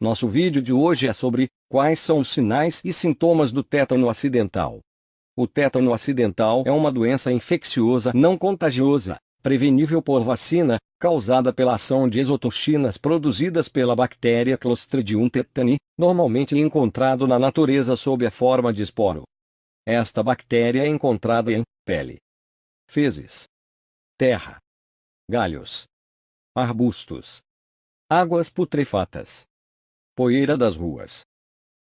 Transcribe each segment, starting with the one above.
Nosso vídeo de hoje é sobre quais são os sinais e sintomas do tétano acidental. O tétano acidental é uma doença infecciosa não contagiosa, prevenível por vacina, causada pela ação de exotoxinas produzidas pela bactéria Clostridium tetani, normalmente encontrado na natureza sob a forma de esporo. Esta bactéria é encontrada em pele, fezes, terra, galhos, arbustos, águas putrefatas poeira das ruas.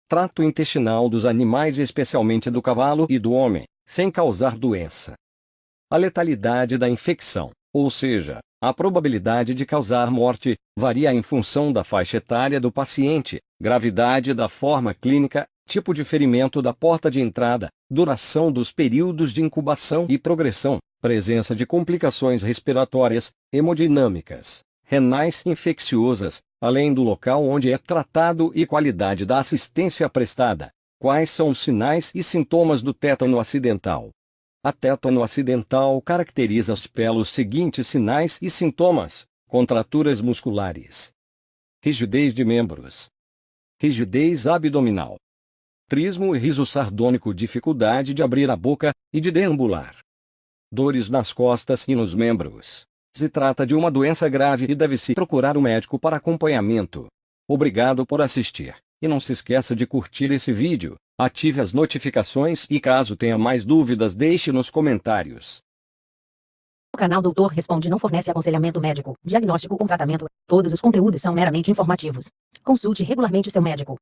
Trato intestinal dos animais, especialmente do cavalo e do homem, sem causar doença. A letalidade da infecção, ou seja, a probabilidade de causar morte, varia em função da faixa etária do paciente, gravidade da forma clínica, tipo de ferimento da porta de entrada, duração dos períodos de incubação e progressão, presença de complicações respiratórias, hemodinâmicas, renais infecciosas, além do local onde é tratado e qualidade da assistência prestada. Quais são os sinais e sintomas do tétano acidental? A tétano acidental caracteriza-se pelos seguintes sinais e sintomas: contraturas musculares, rigidez de membros, rigidez abdominal, trismo e riso sardônico, dificuldade de abrir a boca e de deambular, dores nas costas e nos membros, se trata de uma doença grave e deve-se procurar um médico para acompanhamento. Obrigado por assistir. E não se esqueça de curtir esse vídeo, ative as notificações e caso tenha mais dúvidas deixe nos comentários. O canal Doutor Responde não fornece aconselhamento médico, diagnóstico ou tratamento. Todos os conteúdos são meramente informativos. Consulte regularmente seu médico.